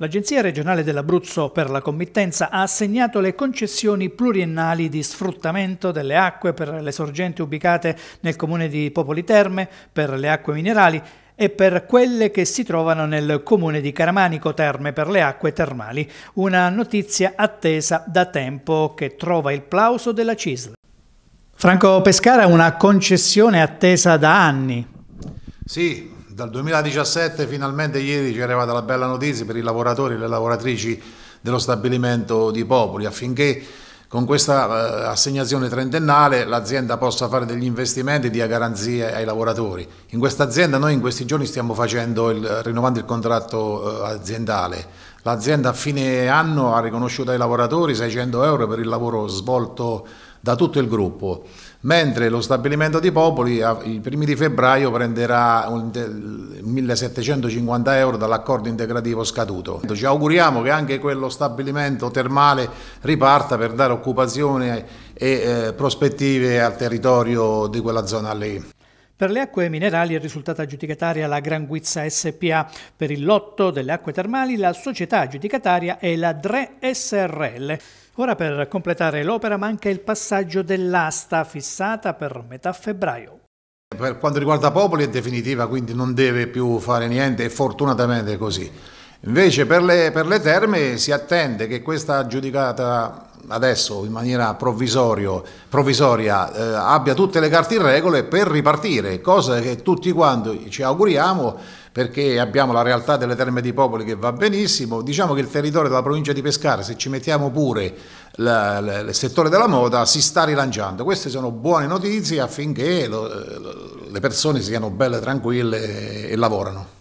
L'Agenzia regionale dell'Abruzzo per la committenza ha assegnato le concessioni pluriennali di sfruttamento delle acque per le sorgenti ubicate nel comune di Popoli Terme, per le acque minerali e per quelle che si trovano nel comune di Caramanico Terme per le acque termali, una notizia attesa da tempo che trova il plauso della CISL. Franco Pescara una concessione attesa da anni. Sì, dal 2017 finalmente ieri ci è arrivata la bella notizia per i lavoratori e le lavoratrici dello stabilimento di Popoli affinché con questa eh, assegnazione trentennale l'azienda possa fare degli investimenti e dia garanzie ai lavoratori. In questa azienda noi in questi giorni stiamo il, rinnovando il contratto eh, aziendale. L'azienda a fine anno ha riconosciuto ai lavoratori 600 euro per il lavoro svolto da tutto il gruppo, mentre lo stabilimento di Popoli i primi di febbraio prenderà 1750 euro dall'accordo integrativo scaduto. Ci auguriamo che anche quello stabilimento termale riparta per dare occupazione e eh, prospettive al territorio di quella zona lì. Per le acque minerali è risultata aggiudicataria la Gran Guizza SPA, per il lotto delle acque termali la società aggiudicataria è la DRE SRL. Ora per completare l'opera manca il passaggio dell'asta fissata per metà febbraio. Per quanto riguarda Popoli è definitiva, quindi non deve più fare niente e fortunatamente è così. Invece per le, per le terme si attende che questa aggiudicata adesso in maniera provvisoria eh, abbia tutte le carte in regole per ripartire, cosa che tutti quanti ci auguriamo perché abbiamo la realtà delle terme di popoli che va benissimo, diciamo che il territorio della provincia di Pescara, se ci mettiamo pure la, la, il settore della moda, si sta rilanciando. Queste sono buone notizie affinché lo, eh, le persone siano belle, tranquille e, e lavorano.